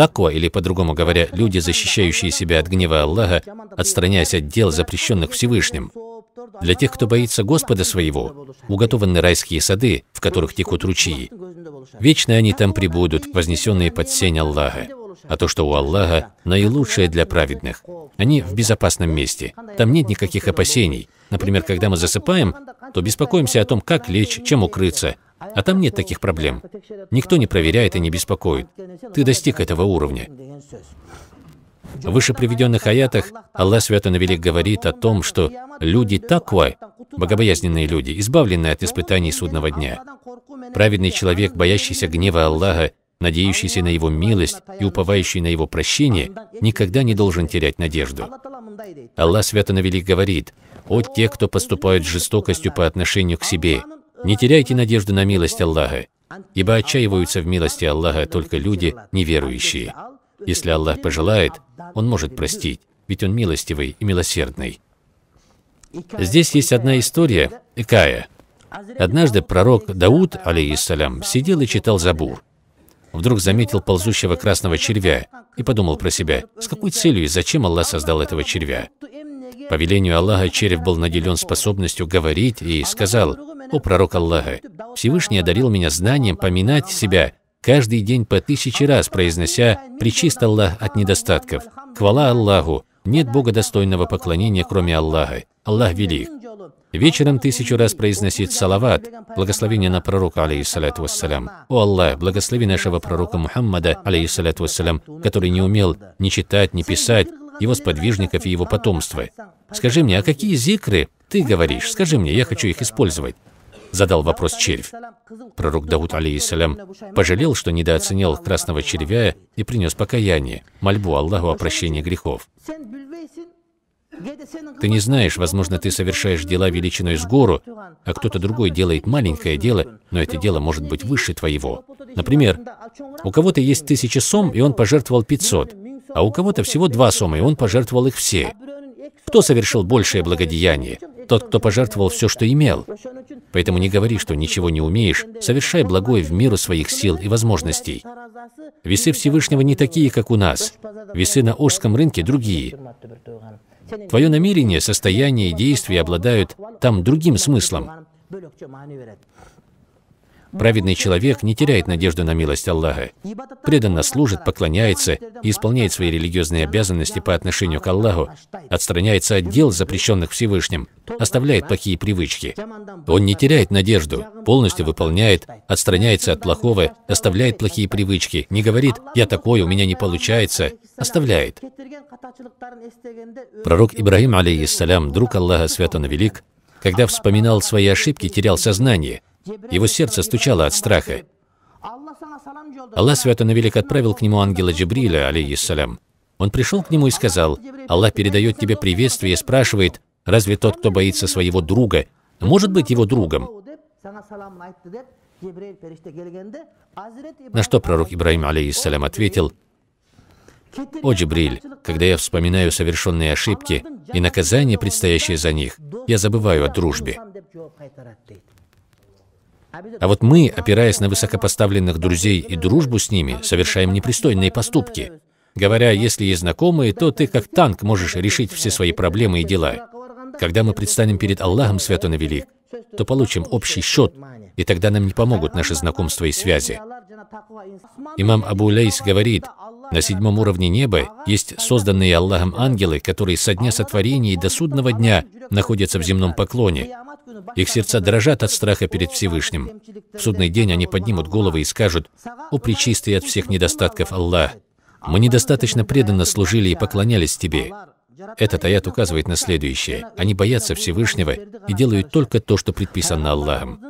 Таква, или по-другому говоря, люди, защищающие себя от гнева Аллаха, отстраняясь от дел, запрещенных Всевышним. Для тех, кто боится Господа своего, уготованы райские сады, в которых текут ручьи. Вечно они там прибудут, вознесенные под сень Аллаха. А то, что у Аллаха наилучшее для праведных. Они в безопасном месте. Там нет никаких опасений. Например, когда мы засыпаем, то беспокоимся о том, как лечь, чем укрыться, а там нет таких проблем. Никто не проверяет и не беспокоит. Ты достиг этого уровня. В выше приведенных аятах Аллах Святой Велик говорит о том, что люди таква, богобоязненные люди, избавленные от испытаний судного дня. Праведный человек, боящийся гнева Аллаха, надеющийся на Его милость и уповающий на Его прощение, никогда не должен терять надежду. Аллах Святой Велик говорит, «О те, кто поступают с жестокостью по отношению к себе, не теряйте надежды на милость Аллаха, ибо отчаиваются в милости Аллаха только люди, неверующие. Если Аллах пожелает, Он может простить, ведь Он милостивый и милосердный. Здесь есть одна история, Икая. Однажды пророк Дауд, алейхиссалям, сидел и читал Забур. Вдруг заметил ползущего красного червя и подумал про себя, с какой целью и зачем Аллах создал этого червя. По велению Аллаха червь был наделен способностью говорить и сказал, «О пророк Аллаха, Всевышний одарил меня знанием поминать себя каждый день по тысяче раз, произнося «Причист Аллах от недостатков». Хвала Аллаху, нет Бога достойного поклонения, кроме Аллаха. Аллах велик. Вечером тысячу раз произносить салават, благословение на пророка, алейхиссалату вассалям. О Аллах, благослови нашего пророка Мухаммада, алейхиссалату вассалям, который не умел ни читать, ни писать, его сподвижников и его потомства. Скажи мне, а какие зикры ты говоришь? Скажи мне, я хочу их использовать задал вопрос червь. Пророк Дауд, алейхиссалям, пожалел, что недооценил красного червя и принес покаяние, мольбу Аллаху о прощении грехов. Ты не знаешь, возможно, ты совершаешь дела величиной с гору, а кто-то другой делает маленькое дело, но это дело может быть выше твоего. Например, у кого-то есть тысяча сом, и он пожертвовал 500, а у кого-то всего два сома, и он пожертвовал их все. Кто совершил большее благодеяние? тот, кто пожертвовал все, что имел. Поэтому не говори, что ничего не умеешь, совершай благое в меру своих сил и возможностей. Весы Всевышнего не такие, как у нас. Весы на Ожском рынке другие. Твое намерение, состояние и действия обладают там другим смыслом. Праведный человек не теряет надежды на милость Аллаха, преданно служит, поклоняется и исполняет свои религиозные обязанности по отношению к Аллаху, отстраняется от дел, запрещенных Всевышним, оставляет плохие привычки. Он не теряет надежду, полностью выполняет, отстраняется от плохого, оставляет плохие привычки, не говорит «я такой, у меня не получается», оставляет. Пророк Ибрагим, алейхиссалям, друг Аллаха Святого Велик, когда вспоминал свои ошибки, терял сознание – его сердце стучало от страха. Аллах Святой Велик отправил к нему ангела Джибриля, алейхиссалям. Он пришел к нему и сказал, «Аллах передает тебе приветствие и спрашивает, разве тот, кто боится своего друга, может быть его другом?» На что пророк Ибраим, алейхиссалям, ответил, «О, Джибриль, когда я вспоминаю совершенные ошибки и наказания, предстоящие за них, я забываю о дружбе». А вот мы, опираясь на высокопоставленных друзей и дружбу с ними, совершаем непристойные поступки. Говоря, если есть знакомые, то ты как танк можешь решить все свои проблемы и дела. Когда мы предстанем перед Аллахом Свят Он Велик, то получим общий счет, и тогда нам не помогут наши знакомства и связи. Имам Абу Лейс говорит, на седьмом уровне неба есть созданные Аллахом ангелы, которые со дня сотворения и до судного дня находятся в земном поклоне, их сердца дрожат от страха перед Всевышним. В судный день они поднимут головы и скажут, «О, причистый от всех недостатков Аллах! Мы недостаточно преданно служили и поклонялись Тебе». Этот аят указывает на следующее. Они боятся Всевышнего и делают только то, что предписано Аллахом.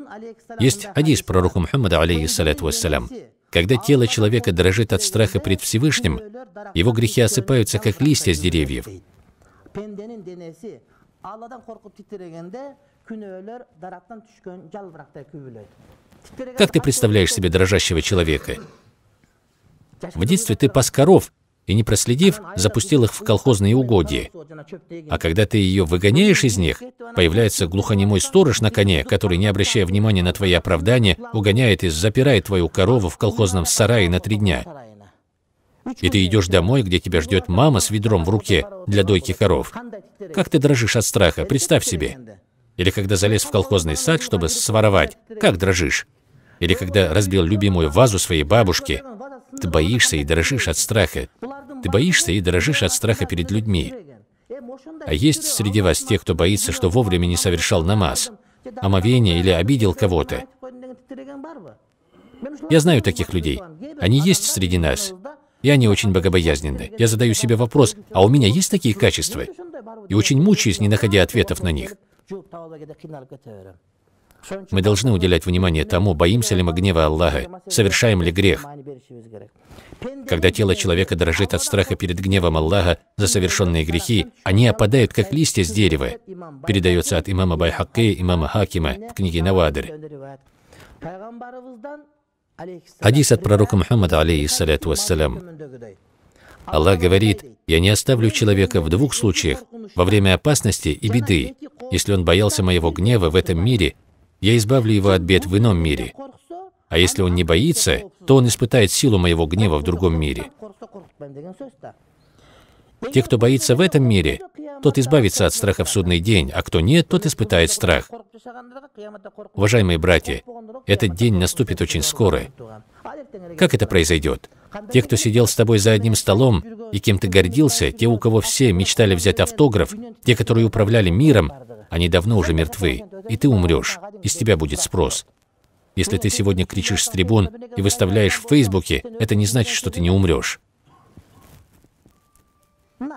Есть хадис пророка Мухаммада, алейхиссалату вассалям. Когда тело человека дрожит от страха пред Всевышним, его грехи осыпаются, как листья с деревьев. Как ты представляешь себе дрожащего человека? В детстве ты пас коров, и не проследив, запустил их в колхозные угодья. А когда ты ее выгоняешь из них, появляется глухонемой сторож на коне, который, не обращая внимания на твои оправдания, угоняет и запирает твою корову в колхозном сарае на три дня. И ты идешь домой, где тебя ждет мама с ведром в руке для дойки коров. Как ты дрожишь от страха, представь себе. Или когда залез в колхозный сад, чтобы своровать, как дрожишь? Или когда разбил любимую вазу своей бабушки, ты боишься и дрожишь от страха. Ты боишься и дрожишь от страха перед людьми. А есть среди вас те, кто боится, что вовремя не совершал намаз, омовение или обидел кого-то? Я знаю таких людей. Они есть среди нас. И они очень богобоязненны. Я задаю себе вопрос, а у меня есть такие качества? И очень мучаюсь, не находя ответов на них. Мы должны уделять внимание тому, боимся ли мы гнева Аллаха, совершаем ли грех. Когда тело человека дрожит от страха перед гневом Аллаха за совершенные грехи, они опадают, как листья с дерева. Передается от имама Байхакки, имама Хакима в книге Навадр. Хадис от пророка Мухаммада, алейхиссаляту вассалям. Аллах говорит, «Я не оставлю человека в двух случаях, во время опасности и беды, если он боялся моего гнева в этом мире, я избавлю его от бед в ином мире. А если он не боится, то он испытает силу моего гнева в другом мире. Те, кто боится в этом мире, тот избавится от страха в судный день, а кто нет, тот испытает страх. Уважаемые братья, этот день наступит очень скоро. Как это произойдет? Те, кто сидел с тобой за одним столом и кем ты гордился, те, у кого все мечтали взять автограф, те, которые управляли миром, они давно уже мертвы, и ты умрешь, из тебя будет спрос. Если ты сегодня кричишь с трибун и выставляешь в Фейсбуке, это не значит, что ты не умрешь.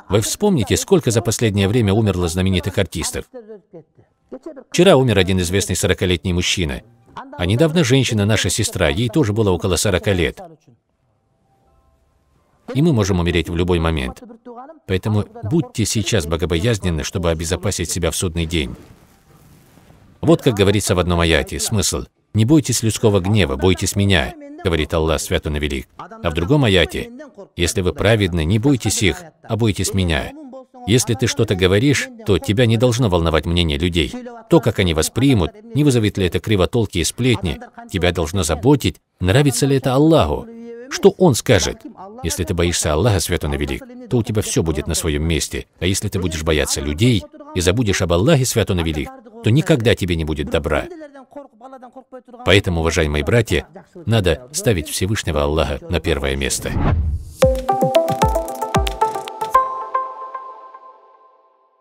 Вы вспомните, сколько за последнее время умерло знаменитых артистов? Вчера умер один известный 40-летний мужчина. А недавно женщина, наша сестра, ей тоже было около 40 лет. И мы можем умереть в любой момент. Поэтому будьте сейчас богобоязненны, чтобы обезопасить себя в судный день. Вот как говорится в одном аяте, смысл «Не бойтесь людского гнева, бойтесь меня», говорит Аллах Свят Он Велик. А в другом аяте «Если вы праведны, не бойтесь их, а бойтесь меня». Если ты что-то говоришь, то тебя не должно волновать мнение людей. То, как они воспримут, не вызовет ли это кривотолки и сплетни, тебя должно заботить, нравится ли это Аллаху. Что он скажет? Если ты боишься Аллаха, свят он и велик, то у тебя все будет на своем месте. А если ты будешь бояться людей и забудешь об Аллахе, свят он и велик, то никогда тебе не будет добра. Поэтому, уважаемые братья, надо ставить Всевышнего Аллаха на первое место.